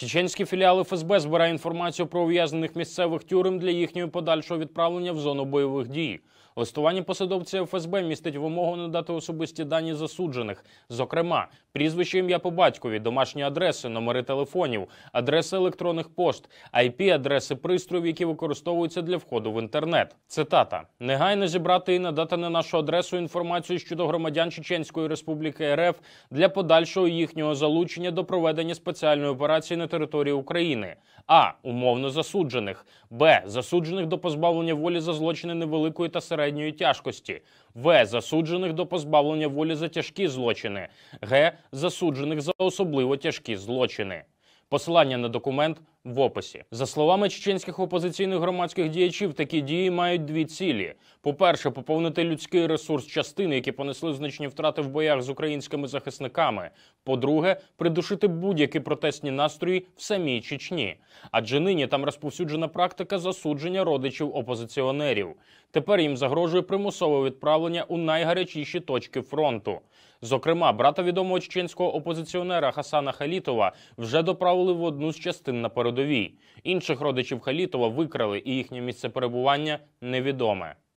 Чеченські філіали ФСБ збирає інформацію про ув'язнених місцевих тюрем для їхнього подальшого відправлення в зону бойових дій. Листування посадовці ФСБ містить вимогу надати особисті дані засуджених, зокрема, прізвище ім'я по батькові, домашні адреси, номери телефонів, адреси електронних пошт, ip адреси пристроїв, які використовуються для входу в інтернет. Цитата: негайно зібрати і надати на нашу адресу інформацію щодо громадян Чеченської Республіки РФ для подальшого їхнього залучення до проведення спеціальної операції на території України, а умовно засуджених, б засуджених до позбавлення волі за злочини невеликої та середньої середньої тяжкості, в засуджених до позбавлення волі за тяжкі злочини, г. Засуджених за особливо тяжкі злочини. Посилання на документ в описі. За словами чеченських опозиційних громадських діячів, такі дії мають дві цілі: по-перше, поповнити людський ресурс частини, які понесли значні втрати в боях з українськими захисниками. По-друге, придушити будь-які протестні настрої в самій Чечні, адже нині там розповсюджена практика засудження родичів опозиціонерів. Тепер їм загрожує примусове відправлення у найгарячіші точки фронту. Зокрема, брата відомого чеченського опозиціонера Хасана Халітова вже доправили в одну з частин на наперед родовій. Інших родичів Халітова викрали, і їхнє місце перебування невідоме.